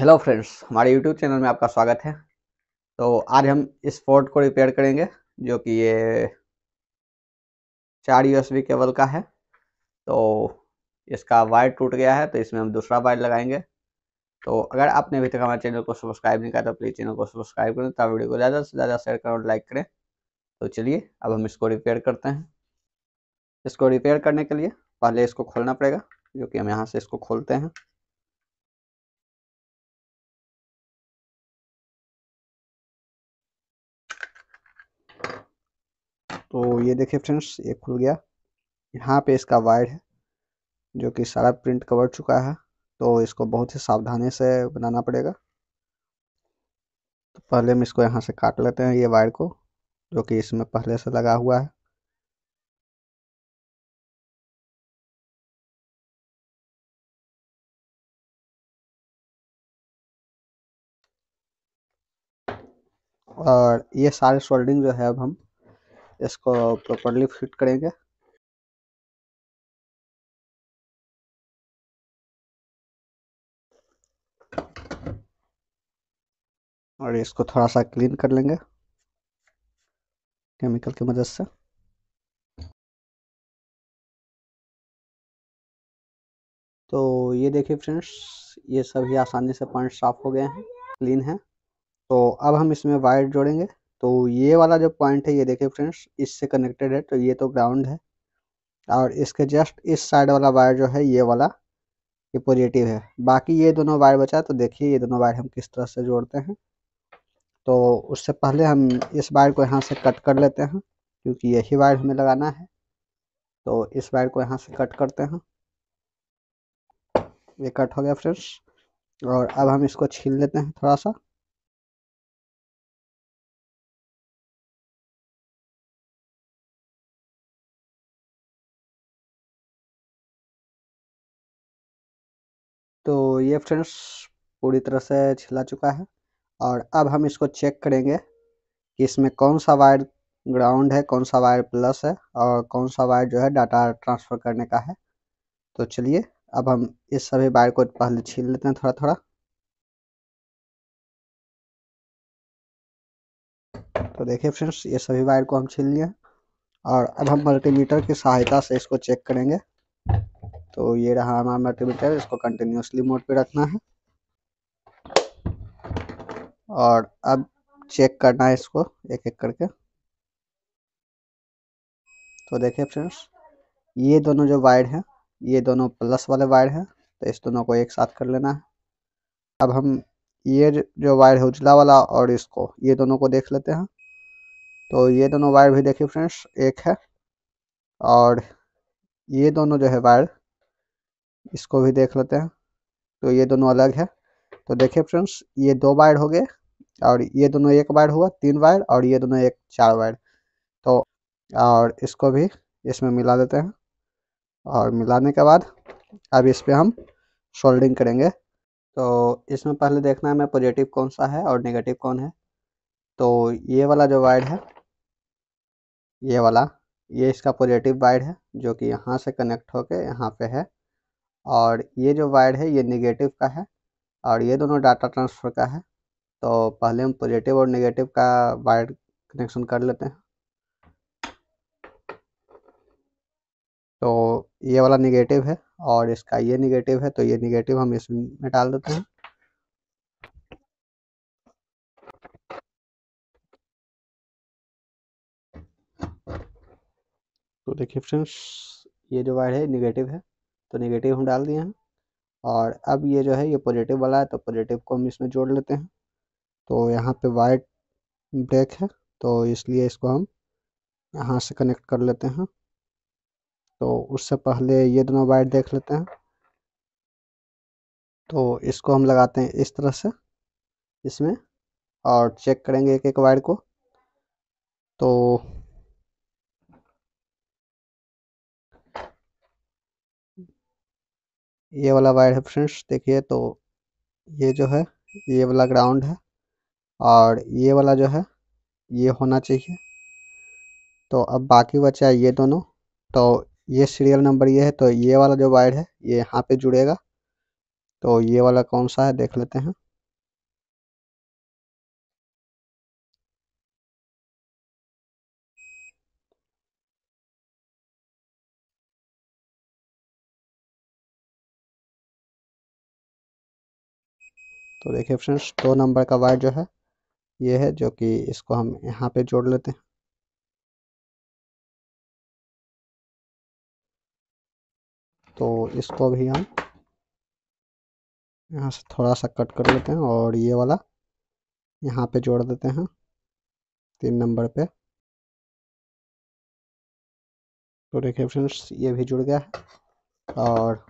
hello friends हमारे YouTube channel में आपका स्वागत है तो आज हम इस पोर्ट को रिपेयर करेंगे जो कि ये चार यूएसबी केबल का है तो इसका वायर टूट गया है तो इसमें हम दूसरा वायर लगाएंगे तो अगर आपने अभी तक हमारे चैनल को सब्सक्राइब नहीं करा तो प्लीज़ चैनल को सब्सक्राइब करें तो वीडियो को ज़्यादा से ज़्यादा शेयर करें और लाइक करें तो चलिए अब हम इसको रिपेयर करते हैं इसको रिपेयर करने के लिए पहले इसको खोलना पड़ेगा जो कि हम यहाँ से इसको खोलते हैं तो ये देखिए फ्रेंड्स ये खुल गया यहाँ पे इसका वायर है जो कि सारा प्रिंट कवर चुका है तो इसको बहुत ही सावधानी से बनाना पड़ेगा तो पहले हम इसको यहाँ से काट लेते हैं ये वायर को जो कि इसमें पहले से लगा हुआ है और ये सारे सोल्डिंग जो है अब हम इसको प्रॉपरली फिट करेंगे और इसको थोड़ा सा क्लीन कर लेंगे केमिकल की मदद से तो ये देखिए फ्रेंड्स ये सभी आसानी से पॉइंट साफ हो गए हैं क्लीन है तो अब हम इसमें वायर जोड़ेंगे तो ये वाला जो पॉइंट है ये देखिए फ्रेंड्स इससे कनेक्टेड है तो ये तो ग्राउंड है और इसके जस्ट इस साइड वाला वायर जो है ये वाला ये पॉजिटिव है बाकी ये दोनों वायर बचा तो देखिए ये दोनों वायर हम किस तरह से जोड़ते हैं तो उससे पहले हम इस वायर को यहाँ से कट कर लेते हैं क्योंकि यही वायर हमें लगाना है तो इस वायर को यहाँ से कट करते हैं ये कट हो गया फ्रेंड्स और अब हम इसको छील लेते हैं थोड़ा सा तो ये फ्रेंड्स पूरी तरह से छिला चुका है और अब हम इसको चेक करेंगे कि इसमें कौन सा वायर ग्राउंड है कौन सा वायर प्लस है और कौन सा वायर जो है डाटा ट्रांसफ़र करने का है तो चलिए अब हम इस सभी वायर को पहले छील लेते हैं थोड़ा थोड़ा तो देखिए फ्रेंड्स ये सभी वायर को हम छील लिए और अब हम मल्टीमीटर की सहायता से इसको चेक करेंगे तो ये रहा हमारा मल्टीमीटर इसको कंटिन्यूसली मोड पे रखना है और अब चेक करना है इसको एक एक करके तो देखिए फ्रेंड्स ये दोनों जो वायर हैं ये दोनों प्लस वाले वायर हैं तो इस दोनों को एक साथ कर लेना है अब हम ये जो वायर है उजला वाला और इसको ये दोनों को देख लेते हैं तो ये दोनों वायर भी देखिए फ्रेंड्स एक है और ये दोनों जो है वायर इसको भी देख लेते हैं तो ये दोनों अलग है तो देखिए फ्रेंड्स ये दो वायर हो गए और ये दोनों एक वायर हुआ तीन वायर और ये दोनों एक चार वायर तो और इसको भी इसमें मिला देते हैं और मिलाने के बाद अब इस पर हम सोल्डिंग करेंगे तो इसमें पहले देखना है मैं पॉजिटिव कौन सा है और नेगेटिव कौन है तो ये वाला जो वायर है ये वाला ये इसका पॉजिटिव वायर है जो कि यहाँ से कनेक्ट होके यहाँ पे है और ये जो वायर है ये निगेटिव का है और ये दोनों डाटा ट्रांसफ़र का है तो पहले हम पॉजिटिव और निगेटिव का वायर कनेक्शन कर लेते हैं तो ये वाला निगेटिव है और इसका ये निगेटिव है तो ये निगेटिव हम इसमें डाल देते हैं तो देखिए फ्रेंड्स ये जो वायर है निगेटिव है तो नेगेटिव हम डाल दिए हैं और अब ये जो है ये पॉजिटिव वाला है तो पॉजिटिव को हम इसमें जोड़ लेते हैं तो यहाँ पे वाइट ब्रेक है तो इसलिए इसको हम यहाँ से कनेक्ट कर लेते हैं तो उससे पहले ये दोनों वायर देख लेते हैं तो इसको हम लगाते हैं इस तरह से इसमें और चेक करेंगे एक एक वायर को तो ये वाला वाइड है फ्रेंड्स देखिए तो ये जो है ये वाला ग्राउंड है और ये वाला जो है ये होना चाहिए तो अब बाकी बचा है ये दोनों तो ये सीरियल नंबर ये है तो ये वाला जो वायर है ये यहाँ पे जुड़ेगा तो ये वाला कौन सा है देख लेते हैं तो देखिए फ्रेंड्स दो नंबर का वायर जो है ये है जो कि इसको हम यहाँ पे जोड़ लेते हैं तो इसको भी हम यहाँ से थोड़ा सा कट कर लेते हैं और ये वाला यहाँ पे जोड़ देते हैं तीन नंबर पे तो देखिए फ्रेंड्स ये भी जुड़ गया है और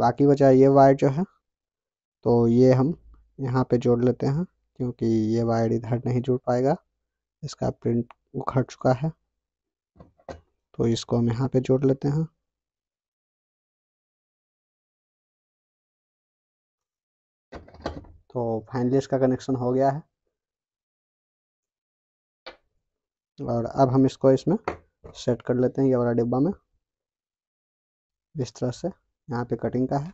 बाकी बचा ये वायर जो है तो ये हम यहाँ पे जोड़ लेते हैं क्योंकि ये वायर इधर नहीं जुड़ पाएगा इसका प्रिंट उखड़ चुका है तो इसको हम यहाँ पे जोड़ लेते हैं तो फाइनली इसका कनेक्शन हो गया है और अब हम इसको इसमें सेट कर लेते हैं ये वाला डिब्बा में इस तरह से यहाँ पे कटिंग का है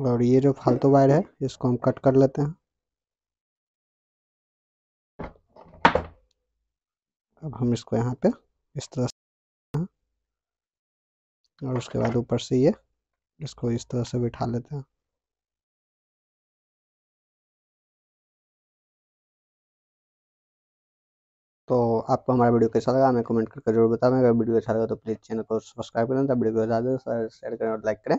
और ये जो फालतू वायर है इसको हम कट कर लेते हैं अब हम इसको यहाँ पे इस तरह से और उसके बाद ऊपर से ये इसको इस तरह से बिठा लेते हैं तो आपको हमारा वीडियो कैसा लगा हमें कमेंट करके जरूर बताएं अगर वीडियो अच्छा लगा तो प्लीज़ चैनल को सब्सक्राइब करें तो वीडियो को ज़्यादा शेयर करें और लाइक करें